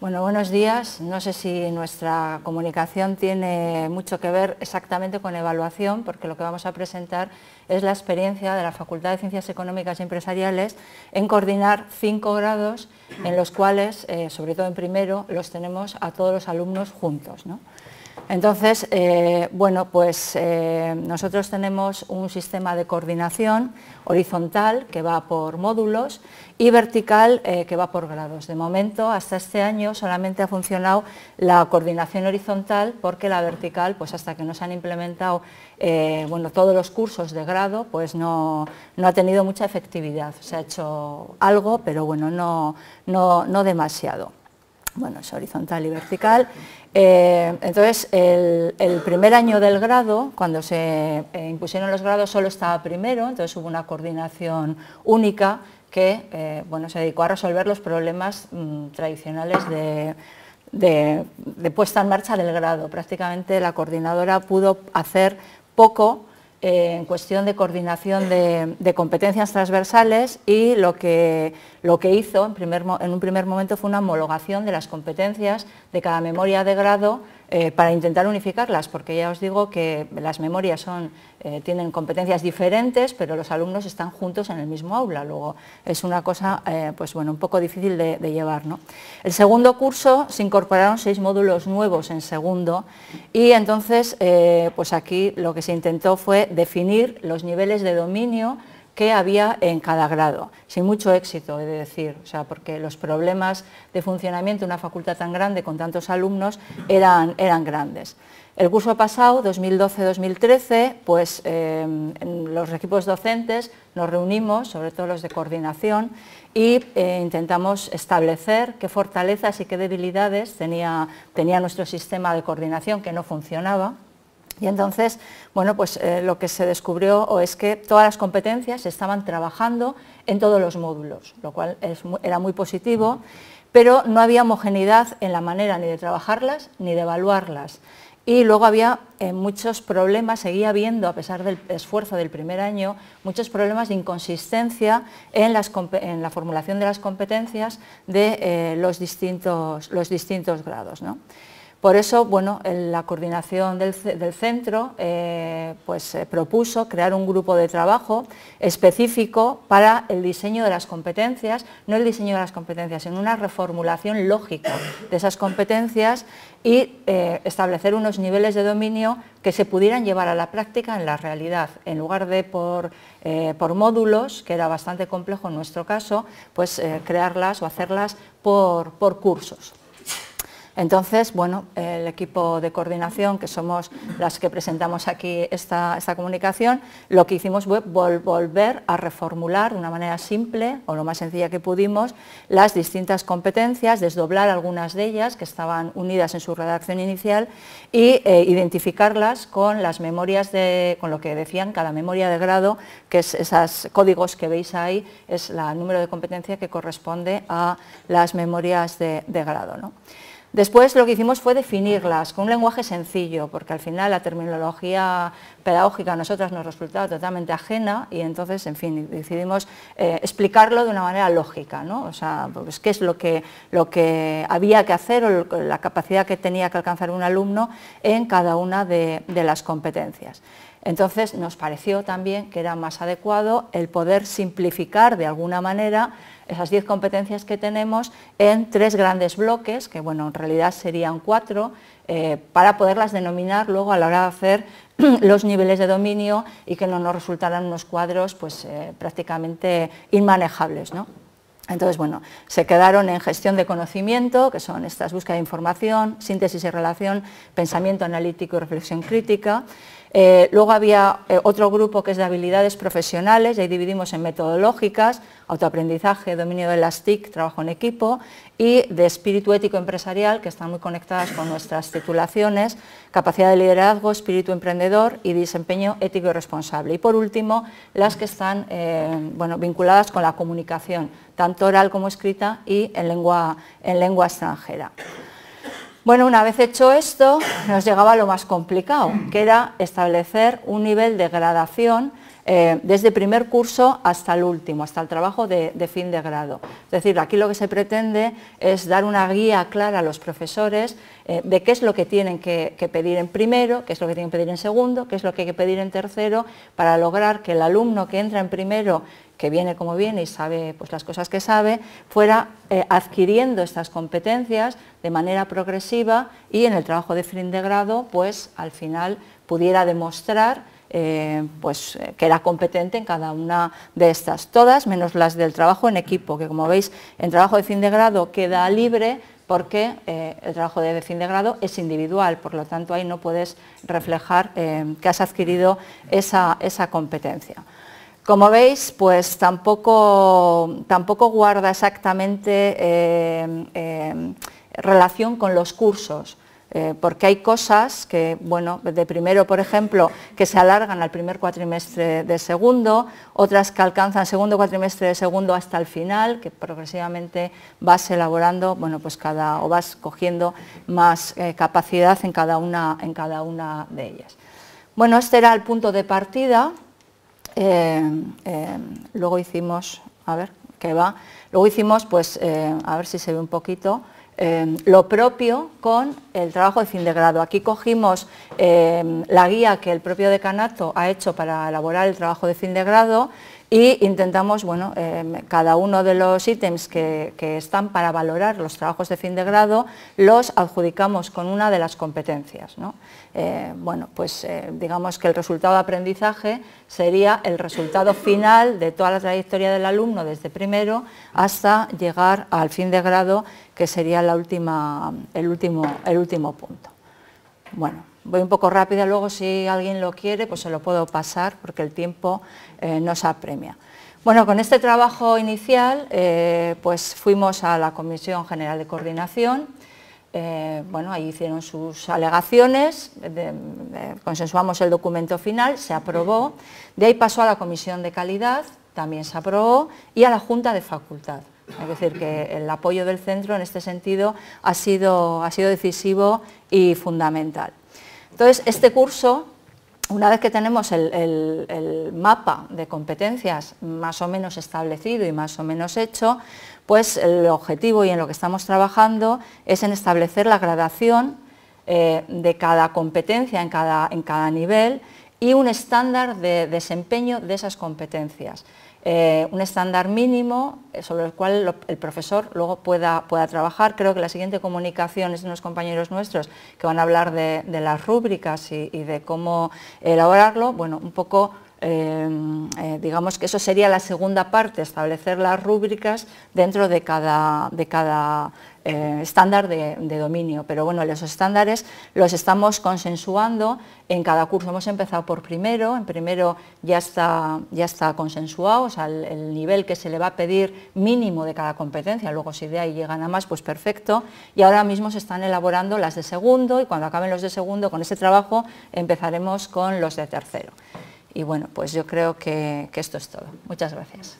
Bueno, buenos días. No sé si nuestra comunicación tiene mucho que ver exactamente con evaluación, porque lo que vamos a presentar es la experiencia de la Facultad de Ciencias Económicas y Empresariales en coordinar cinco grados en los cuales, eh, sobre todo en primero, los tenemos a todos los alumnos juntos. Entonces, eh, bueno, pues eh, nosotros tenemos un sistema de coordinación horizontal que va por módulos y vertical eh, que va por grados. De momento, hasta este año solamente ha funcionado la coordinación horizontal porque la vertical, pues hasta que no se han implementado todos los cursos de grado, pues no, ha tenido mucha efectividad. Se ha hecho algo, pero bueno, no demasiado bueno, es horizontal y vertical. Eh, entonces, el, primer año del grado, cuando se eh, impusieron los grados, solo estaba primero, entonces hubo una coordinación única que eh, se dedicó a resolver los problemas mm, tradicionales de puesta en marcha del grado. Prácticamente la coordinadora pudo hacer poco en cuestión de coordinación de, competencias transversales y lo que, lo que hizo en, en un primer momento fue una homologación de las competencias de cada memoria de grado eh, para intentar unificarlas, porque ya os digo que las memorias eh, tienen competencias diferentes, pero los alumnos están juntos en el mismo aula, luego es una cosa eh, pues un poco difícil de, llevar. El segundo curso se incorporaron seis módulos nuevos en segundo y entonces pues aquí lo que se intentó fue definir los niveles de dominio Qué había en cada grado, sin mucho éxito, he de decir, sea, porque los problemas de funcionamiento de una facultad tan grande con tantos alumnos eran, grandes. El curso pasado, 2012-2013, pues em, los equipos docentes nos reunimos, sobre todo los de coordinación, e intentamos establecer qué fortalezas y qué debilidades tenía nuestro sistema de coordinación que no funcionaba, y entonces, bueno, pues eh, lo que se descubrió es que todas las competencias estaban trabajando en todos los módulos, lo cual era muy positivo, pero no había homogeneidad en la manera ni de trabajarlas ni de evaluarlas. Y luego había eh, muchos problemas, seguía habiendo, a pesar del esfuerzo del primer año, muchos problemas de inconsistencia en, la formulación de las competencias de eh, los, distintos, grados. Por eso, bueno, la coordinación del, centro eh, pues, propuso crear un grupo de trabajo específico para el diseño de las competencias, no el diseño de las competencias, sino una reformulación lógica de esas competencias y eh, establecer unos niveles de dominio que se pudieran llevar a la práctica en la realidad, en lugar de por, eh, módulos, que era bastante complejo en nuestro caso, pues crearlas o hacerlas por cursos. Entonces, bueno, el equipo de coordinación, que somos las que presentamos aquí esta, comunicación, lo que hicimos fue volver a reformular de una manera simple o lo más sencilla que pudimos las distintas competencias, desdoblar algunas de ellas que estaban unidas en su redacción inicial y eh, identificarlas con las memorias de, con lo que decían cada memoria de grado, que es esos códigos que veis ahí, es el número de competencia que corresponde a las memorias de, de grado. ¿no? Después lo que hicimos fue definirlas con un lenguaje sencillo, porque al final la terminología pedagógica a nosotras nos resultaba totalmente ajena y entonces, en fin, decidimos eh, explicarlo de una manera lógica, ¿no? O sea, pues, qué es lo que, había que hacer o la capacidad que tenía que alcanzar un alumno en cada una de las competencias. Entonces nos pareció también que era más adecuado el poder simplificar de alguna manera esas 10 competencias que tenemos en tres grandes bloques, que bueno, en realidad serían cuatro, eh, para poderlas denominar luego a la hora de hacer los niveles de dominio y que no nos resultaran unos cuadros pues, eh, prácticamente inmanejables. ¿no? Entonces, bueno, se quedaron en gestión de conocimiento, que son estas búsquedas de información, síntesis y relación, pensamiento analítico y reflexión crítica, eh, luego había eh, otro grupo que es de habilidades profesionales, y ahí dividimos en metodológicas, autoaprendizaje, dominio de las TIC, trabajo en equipo, y de espíritu ético empresarial, que están muy conectadas con nuestras titulaciones, capacidad de liderazgo, espíritu emprendedor y desempeño ético y responsable. Y por último, las que están eh, vinculadas con la comunicación, tanto oral como escrita y en lengua extranjera. Bueno, una vez hecho esto, nos llegaba lo más complicado, que era establecer un nivel de gradación desde eh, desde primer curso hasta el último, hasta el trabajo de, fin de grado. Es decir, aquí lo que se pretende es dar una guía clara a los profesores eh, de qué es lo que tienen que, pedir en primero, qué es lo que tienen que pedir en segundo, qué es lo que hay que pedir en tercero, para lograr que el alumno que entra en primero que viene como viene y sabe pues, las cosas que sabe, fuera eh, adquiriendo estas competencias de manera progresiva y en el trabajo de fin de grado, pues al final pudiera demostrar eh, pues, eh, que era competente en cada una de estas, todas menos las del trabajo en equipo, que como veis en trabajo de fin de grado queda libre porque eh, el trabajo de fin de grado es individual, por lo tanto ahí no puedes reflejar que has adquirido esa, competencia. Como veis, pues tampoco, tampoco guarda exactamente relación con los cursos. Eh, porque hay cosas que, bueno, de primero, por ejemplo, que se alargan al primer cuatrimestre de segundo, otras que alcanzan segundo cuatrimestre de segundo hasta el final, que progresivamente vas elaborando, bueno, pues cada, o vas cogiendo más eh, capacidad en cada, una, de ellas. Bueno, este era el punto de partida, eh, luego hicimos, a ver, qué va, luego hicimos, pues, a ver si se ve un poquito, Em, lo propio con el trabajo de fin de grado. Aquí cogimos em, la guía que el propio decanato ha hecho para elaborar el trabajo de fin de grado y intentamos, bueno, em, cada uno de los ítems que, están para valorar los trabajos de fin de grado los adjudicamos con una de las competencias. ¿no? Eh, bueno, pues eh, digamos que el resultado de aprendizaje sería el resultado final de toda la trayectoria del alumno desde primero hasta llegar al fin de grado que sería la última, el, último, el último punto. Bueno. Voy un poco rápida, luego si alguien lo quiere, pues se lo puedo pasar porque el tiempo no eh, nos apremia. Bueno, con este trabajo inicial, eh, pues fuimos a la Comisión General de Coordinación, eh, bueno, ahí hicieron sus alegaciones, consensuamos el documento final, se aprobó, de ahí pasó a la Comisión de Calidad, también se aprobó, y a la Junta de Facultad. Es decir, que el apoyo del centro en este sentido ha sido, ha sido decisivo y fundamental. Entonces, este curso, una vez que tenemos el, mapa de competencias más o menos establecido y más o menos hecho, pues el objetivo y en lo que estamos trabajando es en establecer la gradación eh, de cada competencia en cada nivel y un estándar de desempeño de esas competencias. Eh, un estándar mínimo eh, sobre el cual el profesor luego pueda, pueda, trabajar. Creo que la siguiente comunicación es de unos compañeros nuestros que van a hablar de, las rúbricas y, de cómo elaborarlo. Bueno, un poco, eh, digamos que eso sería la segunda parte, establecer las rúbricas dentro de cada, de cada eh, estándar de, dominio, pero bueno, los estándares los estamos consensuando en cada curso. Hemos empezado por primero, en primero ya está, ya está consensuado, o sea, el, nivel que se le va a pedir mínimo de cada competencia, luego si de ahí llegan a más, pues perfecto, y ahora mismo se están elaborando las de segundo y cuando acaben los de segundo con ese trabajo empezaremos con los de tercero. Y bueno, pues yo creo que esto es todo. Muchas gracias.